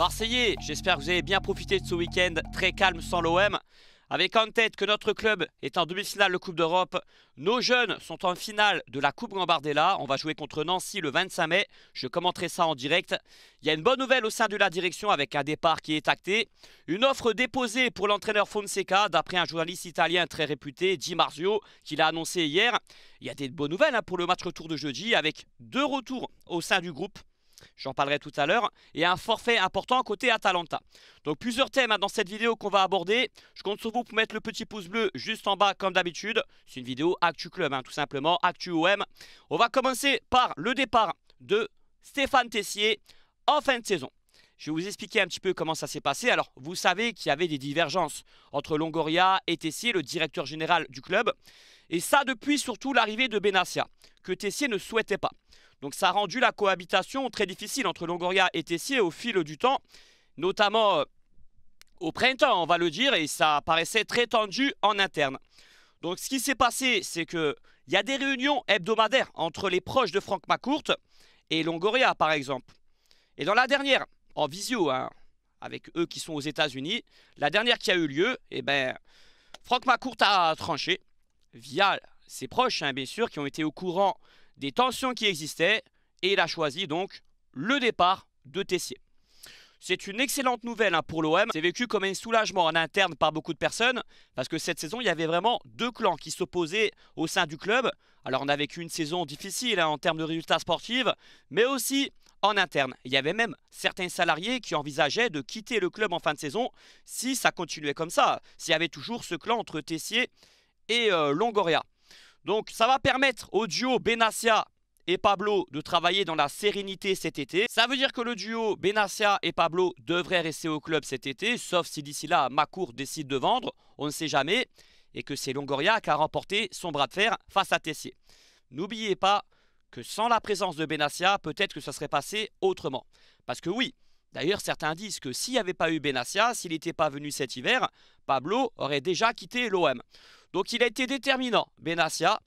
Marseillais, j'espère que vous avez bien profité de ce week-end très calme sans l'OM. Avec en tête que notre club est en demi-finale de Coupe d'Europe, nos jeunes sont en finale de la Coupe Gambardella. On va jouer contre Nancy le 25 mai. Je commenterai ça en direct. Il y a une bonne nouvelle au sein de la direction avec un départ qui est acté. Une offre déposée pour l'entraîneur Fonseca d'après un journaliste italien très réputé, Di Marzio, qui l'a annoncé hier. Il y a des bonnes nouvelles hein, pour le match retour de jeudi avec deux retours au sein du groupe. J'en parlerai tout à l'heure. Et un forfait important côté Atalanta. Donc plusieurs thèmes hein, dans cette vidéo qu'on va aborder. Je compte sur vous pour mettre le petit pouce bleu juste en bas comme d'habitude. C'est une vidéo Actu Club hein, tout simplement, Actu OM. On va commencer par le départ de Stéphane Tessier en fin de saison. Je vais vous expliquer un petit peu comment ça s'est passé. Alors, vous savez qu'il y avait des divergences entre Longoria et Tessier, le directeur général du club. Et ça depuis surtout l'arrivée de Benassia, que Tessier ne souhaitait pas. Donc ça a rendu la cohabitation très difficile entre Longoria et Tessier au fil du temps, notamment euh, au printemps, on va le dire, et ça paraissait très tendu en interne. Donc ce qui s'est passé, c'est qu'il y a des réunions hebdomadaires entre les proches de Franck Macourt et Longoria, par exemple. Et dans la dernière, en visio, hein, avec eux qui sont aux États-Unis, la dernière qui a eu lieu, eh ben, Franck Macourt a tranché via ses proches, hein, bien sûr, qui ont été au courant des tensions qui existaient, et il a choisi donc le départ de Tessier. C'est une excellente nouvelle hein, pour l'OM. C'est vécu comme un soulagement en interne par beaucoup de personnes, parce que cette saison, il y avait vraiment deux clans qui s'opposaient au sein du club. Alors on a vécu une saison difficile hein, en termes de résultats sportifs, mais aussi en interne. Il y avait même certains salariés qui envisageaient de quitter le club en fin de saison si ça continuait comme ça, s'il y avait toujours ce clan entre Tessier et euh, Longoria. Donc ça va permettre au duo Benassia et Pablo de travailler dans la sérénité cet été. Ça veut dire que le duo Benassia et Pablo devrait rester au club cet été, sauf si d'ici là Macour décide de vendre, on ne sait jamais, et que c'est Longoria qui a remporté son bras de fer face à Tessier. N'oubliez pas que sans la présence de Benassia, peut-être que ça serait passé autrement. Parce que oui, D'ailleurs, certains disent que s'il n'y avait pas eu Benassia, s'il n'était pas venu cet hiver, Pablo aurait déjà quitté l'OM. Donc il a été déterminant, Benassia.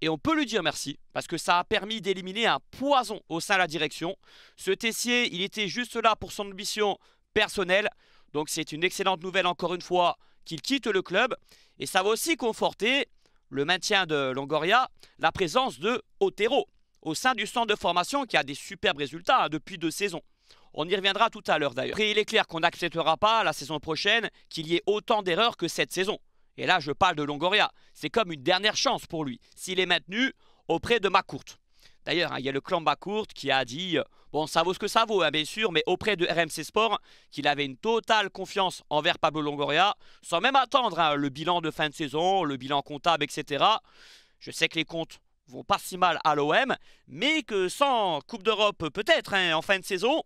Et on peut lui dire merci, parce que ça a permis d'éliminer un poison au sein de la direction. Ce Tessier, il était juste là pour son ambition personnelle. Donc c'est une excellente nouvelle, encore une fois, qu'il quitte le club. Et ça va aussi conforter le maintien de Longoria, la présence de Otero au sein du centre de formation qui a des superbes résultats hein, depuis deux saisons. On y reviendra tout à l'heure d'ailleurs. Et il est clair qu'on n'acceptera pas la saison prochaine qu'il y ait autant d'erreurs que cette saison et là je parle de Longoria, c'est comme une dernière chance pour lui, s'il est maintenu auprès de Macourt. D'ailleurs, hein, il y a le clan Macourt qui a dit, bon ça vaut ce que ça vaut hein, bien sûr, mais auprès de RMC Sport, qu'il avait une totale confiance envers Pablo Longoria, sans même attendre hein, le bilan de fin de saison, le bilan comptable, etc. Je sais que les comptes vont pas si mal à l'OM, mais que sans Coupe d'Europe peut-être en fin de saison,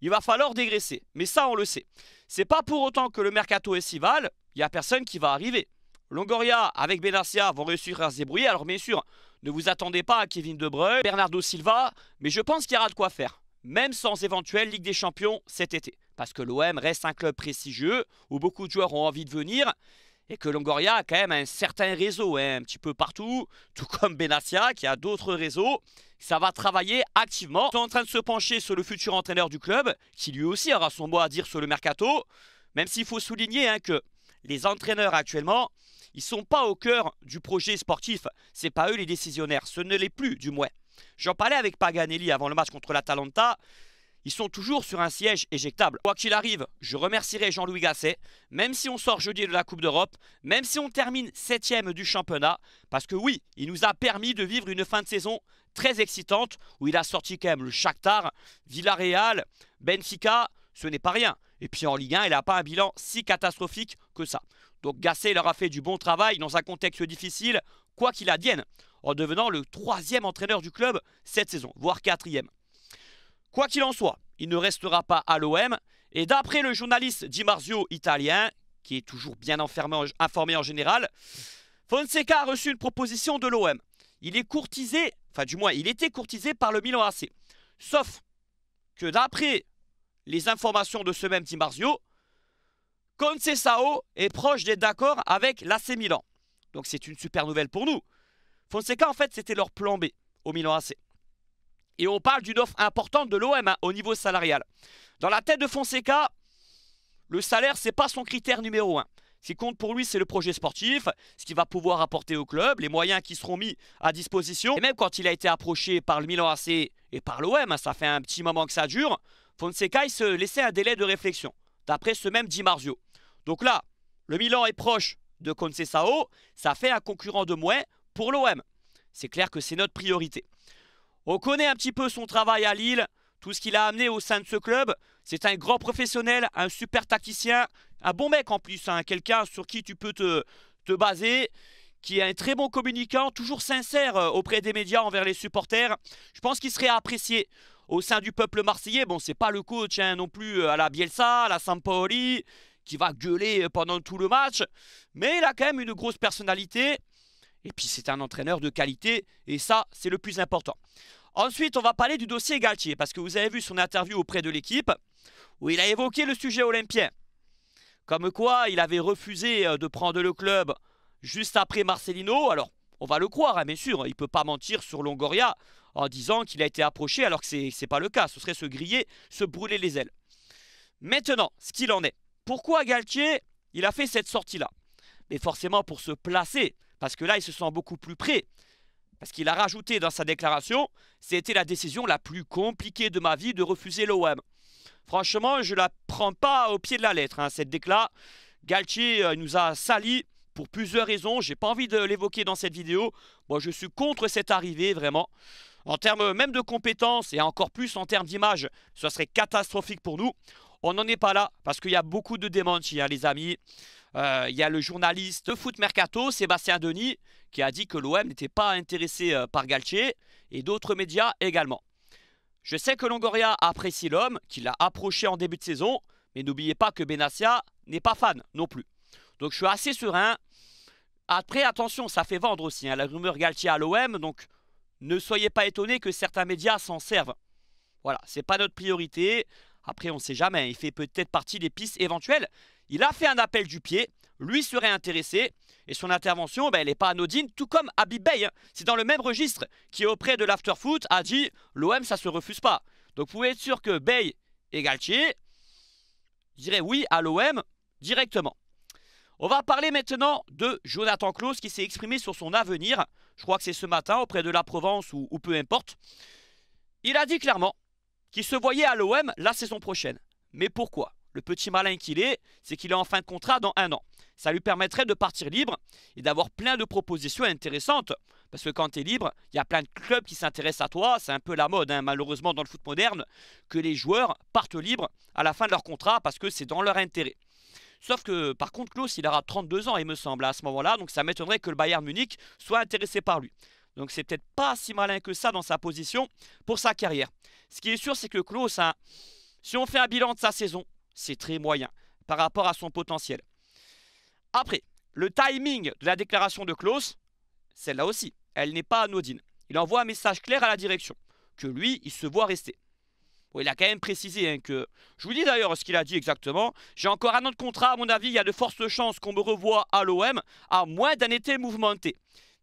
il va falloir dégraisser. Mais ça, on le sait. C'est pas pour autant que le mercato est estival, il n'y a personne qui va arriver. Longoria avec Benassia vont réussir à se débrouiller. Alors bien sûr, ne vous attendez pas à Kevin De Bruyne, Bernardo Silva, mais je pense qu'il y aura de quoi faire, même sans éventuelle Ligue des Champions cet été. Parce que l'OM reste un club prestigieux où beaucoup de joueurs ont envie de venir et que Longoria a quand même un certain réseau hein, un petit peu partout, tout comme Benassia qui a d'autres réseaux. Ça va travailler activement. On est en train de se pencher sur le futur entraîneur du club qui lui aussi aura son mot à dire sur le mercato, même s'il faut souligner hein, que les entraîneurs actuellement, ils ne sont pas au cœur du projet sportif. Ce C'est pas eux les décisionnaires. Ce ne l'est plus, du moins. J'en parlais avec Paganelli avant le match contre l'Atalanta. Ils sont toujours sur un siège éjectable. Quoi qu'il arrive, je remercierai Jean-Louis Gasset, même si on sort jeudi de la Coupe d'Europe, même si on termine septième du championnat, parce que oui, il nous a permis de vivre une fin de saison très excitante, où il a sorti quand même le Shakhtar, Villarreal, Benfica, ce n'est pas rien. Et puis en Ligue 1, il n'a pas un bilan si catastrophique que ça. Donc Gasset leur a fait du bon travail dans un contexte difficile, quoi qu'il advienne, en devenant le troisième entraîneur du club cette saison, voire quatrième. Quoi qu'il en soit, il ne restera pas à l'OM, et d'après le journaliste Di Marzio italien, qui est toujours bien informé en général, Fonseca a reçu une proposition de l'OM. Il est courtisé, enfin du moins, il était courtisé par le Milan AC. Sauf que d'après les informations de ce même Di Marzio, Sao est proche d'être d'accord avec l'AC Milan. Donc c'est une super nouvelle pour nous. Fonseca, en fait, c'était leur plan B au Milan AC. Et on parle d'une offre importante de l'OM hein, au niveau salarial. Dans la tête de Fonseca, le salaire, c'est pas son critère numéro un. Ce qui compte pour lui, c'est le projet sportif, ce qu'il va pouvoir apporter au club, les moyens qui seront mis à disposition. Et même quand il a été approché par le Milan AC et par l'OM, hein, ça fait un petit moment que ça dure, Fonseca, il se laissait un délai de réflexion, d'après ce même Di Marzio. Donc là, le Milan est proche de Concesao, ça fait un concurrent de moins pour l'OM. C'est clair que c'est notre priorité. On connaît un petit peu son travail à Lille, tout ce qu'il a amené au sein de ce club. C'est un grand professionnel, un super tacticien, un bon mec en plus, hein, quelqu'un sur qui tu peux te, te baser, qui est un très bon communicant, toujours sincère euh, auprès des médias, envers les supporters. Je pense qu'il serait apprécié au sein du peuple marseillais. Bon, c'est pas le coach hein, non plus euh, à la Bielsa, à la Sampoli, qui va gueuler euh, pendant tout le match. Mais il a quand même une grosse personnalité. Et puis c'est un entraîneur de qualité. Et ça, c'est le plus important. Ensuite, on va parler du dossier Galtier, parce que vous avez vu son interview auprès de l'équipe, où il a évoqué le sujet olympien. Comme quoi, il avait refusé euh, de prendre le club juste après Marcelino. Alors, on va le croire, mais hein, bien sûr. Il ne peut pas mentir sur Longoria en disant qu'il a été approché, alors que ce n'est pas le cas. Ce serait se griller, se brûler les ailes. Maintenant, ce qu'il en est. Pourquoi Galtier, il a fait cette sortie-là Mais forcément pour se placer, parce que là, il se sent beaucoup plus près. Parce qu'il a rajouté dans sa déclaration, c'était la décision la plus compliquée de ma vie de refuser l'OM. Franchement, je ne la prends pas au pied de la lettre, hein, cette décla. Galtier euh, nous a sali pour plusieurs raisons. J'ai pas envie de l'évoquer dans cette vidéo. Moi, je suis contre cette arrivée, vraiment. En termes même de compétences et encore plus en termes d'image, ce serait catastrophique pour nous. On n'en est pas là parce qu'il y a beaucoup de démentis, a les amis. Euh, il y a le journaliste de Foot Mercato, Sébastien Denis, qui a dit que l'OM n'était pas intéressé euh, par Galtier et d'autres médias également. Je sais que Longoria apprécie l'homme, qu'il l'a approché en début de saison, mais n'oubliez pas que Benassia n'est pas fan non plus. Donc je suis assez serein. Après, attention, ça fait vendre aussi hein, la rumeur Galtier à l'OM, donc ne soyez pas étonnés que certains médias s'en servent. Voilà, c'est pas notre priorité. Après, on ne sait jamais, il fait peut-être partie des pistes éventuelles. Il a fait un appel du pied, lui serait intéressé, et son intervention, ben, elle n'est pas anodine, tout comme Abib Bey, hein. c'est dans le même registre, qui auprès de l'afterfoot a dit « l'OM, ça se refuse pas ». Donc vous pouvez être sûr que Bey et Galtier diraient oui à l'OM directement. On va parler maintenant de Jonathan claus qui s'est exprimé sur son avenir. Je crois que c'est ce matin auprès de la Provence ou peu importe. Il a dit clairement qui se voyait à l'OM la saison prochaine. Mais pourquoi Le petit malin qu'il est, c'est qu'il est en fin de contrat dans un an. Ça lui permettrait de partir libre et d'avoir plein de propositions intéressantes. Parce que quand tu es libre, il y a plein de clubs qui s'intéressent à toi. C'est un peu la mode, hein, malheureusement, dans le foot moderne, que les joueurs partent libres à la fin de leur contrat parce que c'est dans leur intérêt. Sauf que, par contre, Klaus, il aura 32 ans, il me semble, à ce moment-là. Donc ça m'étonnerait que le Bayern Munich soit intéressé par lui. Donc c'est peut-être pas si malin que ça dans sa position pour sa carrière. Ce qui est sûr, c'est que Klaus, si on fait un bilan de sa saison, c'est très moyen par rapport à son potentiel. Après, le timing de la déclaration de Klaus, celle-là aussi, elle n'est pas anodine. Il envoie un message clair à la direction, que lui, il se voit rester. Bon, il a quand même précisé hein, que, je vous dis d'ailleurs ce qu'il a dit exactement, j'ai encore un an de contrat, à mon avis, il y a de fortes chances qu'on me revoie à l'OM à moins d'un été mouvementé.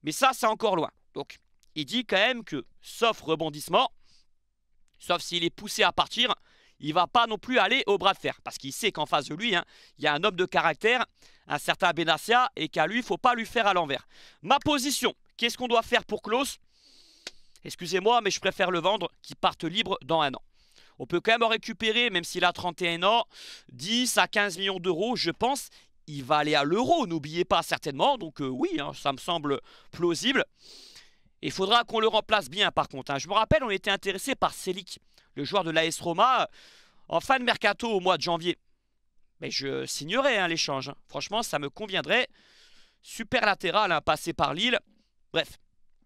Mais ça, c'est encore loin. Donc, il dit quand même que, sauf rebondissement, sauf s'il est poussé à partir, il va pas non plus aller au bras de fer. Parce qu'il sait qu'en face de lui, hein, il y a un homme de caractère, un certain Benassia, et qu'à lui, il faut pas lui faire à l'envers. Ma position, qu'est-ce qu'on doit faire pour Klaus Excusez-moi, mais je préfère le vendre, qu'il parte libre dans un an. On peut quand même en récupérer, même s'il a 31 ans, 10 à 15 millions d'euros, je pense. Il va aller à l'euro, n'oubliez pas certainement. Donc euh, oui, hein, ça me semble plausible. Il faudra qu'on le remplace bien par contre. Hein. Je me rappelle, on était intéressé par Celik, le joueur de l'AS Roma, en fin de mercato au mois de janvier. Mais je signerai hein, l'échange. Hein. Franchement, ça me conviendrait. Super latéral, passé par Lille. Bref,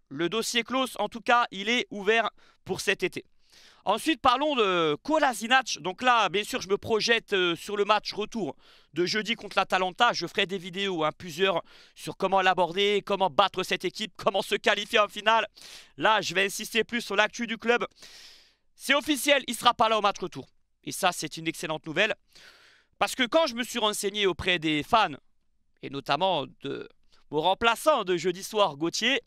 le dossier close, en tout cas, il est ouvert pour cet été. Ensuite, parlons de Kolasinac. Donc là, bien sûr, je me projette euh, sur le match retour de jeudi contre l'Atalanta. Je ferai des vidéos, hein, plusieurs, sur comment l'aborder, comment battre cette équipe, comment se qualifier en finale. Là, je vais insister plus sur l'actu du club. C'est officiel, il ne sera pas là au match retour. Et ça, c'est une excellente nouvelle. Parce que quand je me suis renseigné auprès des fans, et notamment de mon remplaçant de jeudi soir, Gauthier,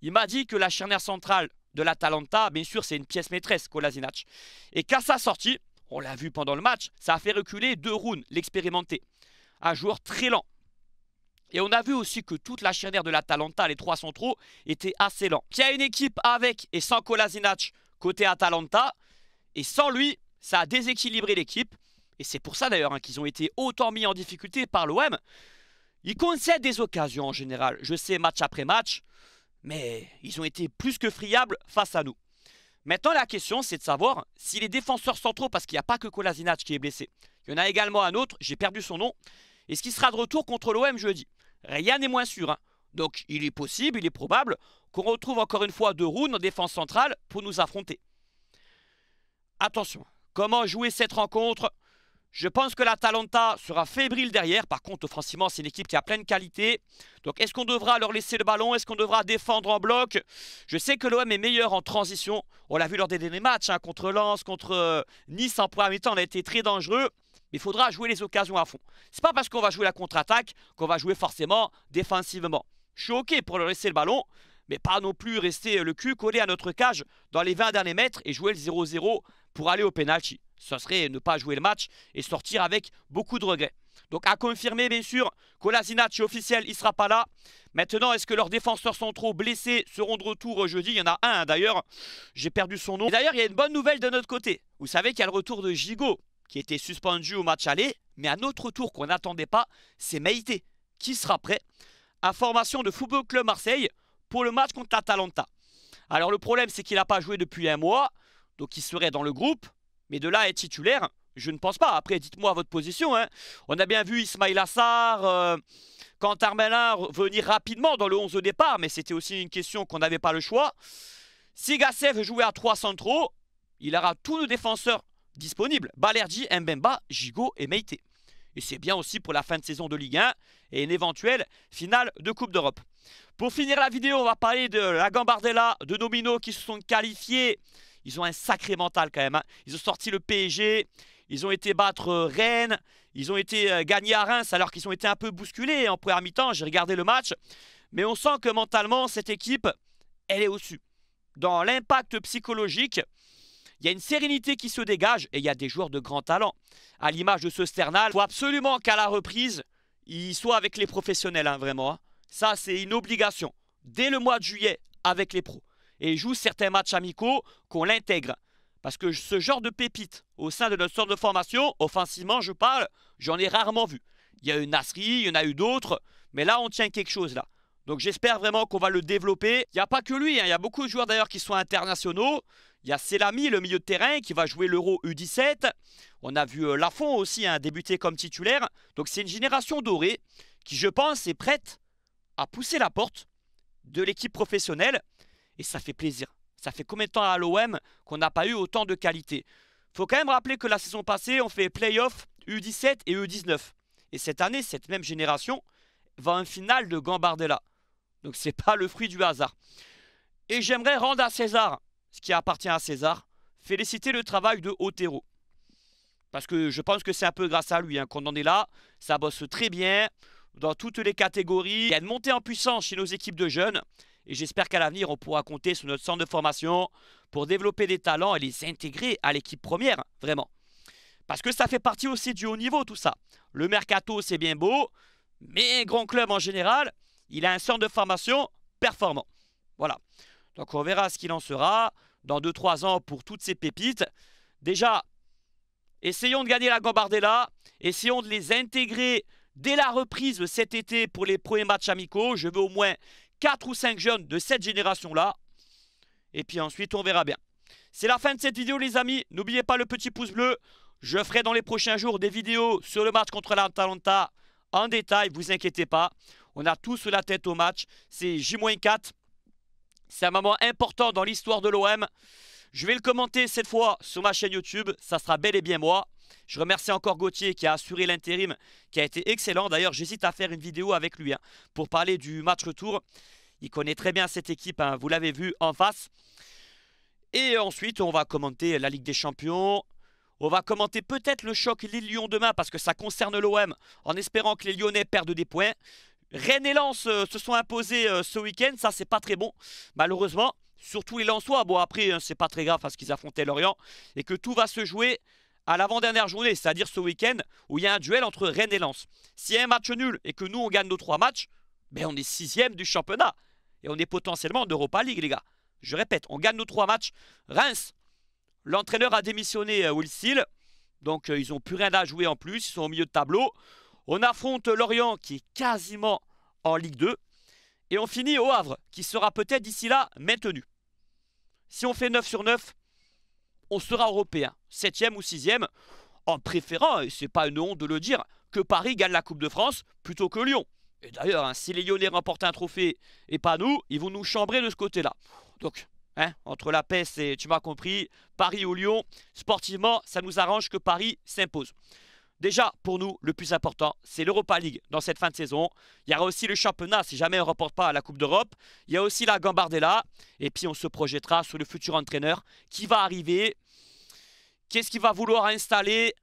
il m'a dit que la charnière centrale de l'Atalanta, bien sûr, c'est une pièce maîtresse, Kolasinac. Et qu'à sa sortie, on l'a vu pendant le match, ça a fait reculer deux rounds, l'expérimenté. Un joueur très lent. Et on a vu aussi que toute la chaîne de l'Atalanta, les trois centraux, était assez lent. Il y a une équipe avec et sans Kolasinac côté Atalanta. Et sans lui, ça a déséquilibré l'équipe. Et c'est pour ça d'ailleurs hein, qu'ils ont été autant mis en difficulté par l'OM. Ils concèdent des occasions en général. Je sais, match après match, mais ils ont été plus que friables face à nous. Maintenant, la question, c'est de savoir si les défenseurs centraux, parce qu'il n'y a pas que Kolasinac qui est blessé, il y en a également un autre, j'ai perdu son nom, est-ce qu'il sera de retour contre l'OM jeudi Rien n'est moins sûr. Hein. Donc, il est possible, il est probable qu'on retrouve encore une fois De Roon en défense centrale pour nous affronter. Attention, comment jouer cette rencontre je pense que la sera fébrile derrière. Par contre, offensivement, c'est une équipe qui a pleine qualité. Donc, est-ce qu'on devra leur laisser le ballon Est-ce qu'on devra défendre en bloc Je sais que l'OM est meilleur en transition. On l'a vu lors des derniers matchs, hein, contre Lens, contre euh, Nice en premier temps. On a été très dangereux. Mais il faudra jouer les occasions à fond. C'est pas parce qu'on va jouer la contre-attaque qu'on va jouer forcément défensivement. Je suis OK pour leur laisser le ballon, mais pas non plus rester le cul collé à notre cage dans les 20 derniers mètres et jouer le 0-0 pour aller au pénalty. Ce serait ne pas jouer le match et sortir avec beaucoup de regrets. Donc à confirmer bien sûr, Kolasinac officiel, il ne sera pas là. Maintenant, est-ce que leurs défenseurs centraux blessés seront de retour jeudi Il y en a un hein, d'ailleurs, j'ai perdu son nom. D'ailleurs, il y a une bonne nouvelle de notre côté. Vous savez qu'il y a le retour de Gigot qui était suspendu au match aller, mais un autre retour qu'on n'attendait pas, c'est Maïté qui sera prêt. formation de Football Club Marseille pour le match contre Atalanta. Alors le problème c'est qu'il n'a pas joué depuis un mois, donc il serait dans le groupe, mais de là à être titulaire, je ne pense pas. Après, dites-moi votre position. Hein. On a bien vu Ismail Assar, quand euh, Quentin Armelin venir rapidement dans le 11 au départ, mais c'était aussi une question qu'on n'avait pas le choix. Si Gassev veut jouer à 3 centraux, il aura tous nos défenseurs disponibles. Balergi, Mbemba, Gigot et Meite. Et c'est bien aussi pour la fin de saison de Ligue 1 et une éventuelle finale de Coupe d'Europe. Pour finir la vidéo, on va parler de la Gambardella, de Domino qui se sont qualifiés ils ont un sacré mental quand même. Hein. Ils ont sorti le PSG, ils ont été battre euh, Rennes, ils ont été euh, gagner à Reims alors qu'ils ont été un peu bousculés en première mi-temps. J'ai regardé le match. Mais on sent que mentalement, cette équipe, elle est au-dessus. Dans l'impact psychologique, il y a une sérénité qui se dégage et il y a des joueurs de grand talent. À l'image de ce Sternal, il faut absolument qu'à la reprise, il soit avec les professionnels, hein, vraiment. Hein. Ça, c'est une obligation. Dès le mois de juillet, avec les pros et joue certains matchs amicaux, qu'on l'intègre. Parce que ce genre de pépite au sein de notre sorte de formation, offensivement je parle, j'en ai rarement vu. Il y a eu Nasri, il y en a eu d'autres, mais là on tient quelque chose là. Donc j'espère vraiment qu'on va le développer. Il n'y a pas que lui, hein. il y a beaucoup de joueurs d'ailleurs qui sont internationaux. Il y a Selami, le milieu de terrain, qui va jouer l'Euro U17. On a vu euh, Lafont aussi hein, débuter comme titulaire. Donc c'est une génération dorée qui, je pense, est prête à pousser la porte de l'équipe professionnelle. Et ça fait plaisir. Ça fait combien de temps à l'OM qu'on n'a pas eu autant de qualité Faut quand même rappeler que la saison passée, on fait playoff U17 et U19. Et cette année, cette même génération va en finale de Gambardella. Donc c'est pas le fruit du hasard. Et j'aimerais rendre à César ce qui appartient à César, féliciter le travail de Otero. Parce que je pense que c'est un peu grâce à lui hein, qu'on en est là. Ça bosse très bien dans toutes les catégories. Il y a une montée en puissance chez nos équipes de jeunes. Et j'espère qu'à l'avenir, on pourra compter sur notre centre de formation pour développer des talents et les intégrer à l'équipe première, vraiment. Parce que ça fait partie aussi du haut niveau, tout ça. Le mercato, c'est bien beau, mais un grand club en général, il a un centre de formation performant. Voilà. Donc on verra ce qu'il en sera dans 2-3 ans pour toutes ces pépites. Déjà, essayons de gagner la Gambardella, essayons de les intégrer dès la reprise cet été pour les premiers matchs amicaux. Je veux au moins 4 ou 5 jeunes de cette génération-là. Et puis ensuite, on verra bien. C'est la fin de cette vidéo, les amis. N'oubliez pas le petit pouce bleu. Je ferai dans les prochains jours des vidéos sur le match contre l'Atalanta en détail. Vous inquiétez pas. On a tous la tête au match. C'est J-4. C'est un moment important dans l'histoire de l'OM. Je vais le commenter cette fois sur ma chaîne YouTube. Ça sera bel et bien moi. Je remercie encore Gauthier qui a assuré l'intérim, qui a été excellent. D'ailleurs, j'hésite à faire une vidéo avec lui hein, pour parler du match retour. Il connaît très bien cette équipe, hein, vous l'avez vu en face. Et ensuite, on va commenter la Ligue des Champions. On va commenter peut-être le choc Lille-Lyon demain parce que ça concerne l'OM en espérant que les Lyonnais perdent des points. Rennes et Lens euh, se sont imposés euh, ce week-end, ça c'est pas très bon malheureusement surtout les Lensois. Bon, après, hein, c'est pas très grave parce qu'ils affrontaient Lorient et que tout va se jouer à l'avant-dernière journée, c'est-à-dire ce week-end où il y a un duel entre Rennes et Lens. S'il y a un match nul et que nous, on gagne nos trois matchs, ben, on est sixième du championnat et on est potentiellement en Europa League, les gars. Je répète, on gagne nos trois matchs. Reims, l'entraîneur a démissionné euh, Will Seal, donc euh, ils n'ont plus rien à jouer en plus, ils sont au milieu de tableau. On affronte Lorient qui est quasiment en Ligue 2 et on finit au Havre qui sera peut-être d'ici là maintenu. Si on fait 9 sur 9, on sera européen, 7e ou 6e, en préférant, et c'est pas une honte de le dire, que Paris gagne la Coupe de France plutôt que Lyon. Et d'ailleurs, hein, si les Lyonnais remportent un trophée et pas nous, ils vont nous chambrer de ce côté-là. Donc, hein, entre la peste et, tu m'as compris, Paris ou Lyon, sportivement, ça nous arrange que Paris s'impose. Déjà, pour nous, le plus important, c'est l'Europa League dans cette fin de saison. Il y aura aussi le championnat si jamais on ne remporte pas la Coupe d'Europe. Il y a aussi la Gambardella. Et puis, on se projettera sur le futur entraîneur qui va arriver. Qu'est-ce qu'il va vouloir installer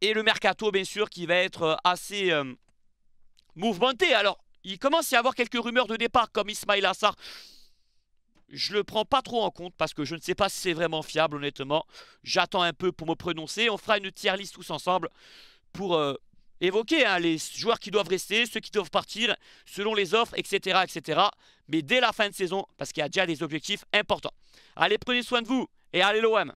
Et le mercato, bien sûr, qui va être euh, assez euh, mouvementé. Alors, il commence à y avoir quelques rumeurs de départ, comme Ismail Assar je le prends pas trop en compte parce que je ne sais pas si c'est vraiment fiable, honnêtement. J'attends un peu pour me prononcer. On fera une tier list tous ensemble pour euh, évoquer hein, les joueurs qui doivent rester, ceux qui doivent partir, selon les offres, etc. etc. Mais dès la fin de saison, parce qu'il y a déjà des objectifs importants. Allez, prenez soin de vous et allez l'OM